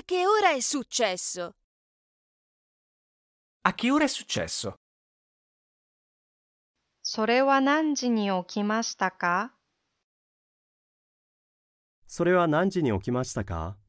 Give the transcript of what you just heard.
A che ora è successo? A che ora è successo? それは何時に起きましたかそれは何時に起きましたか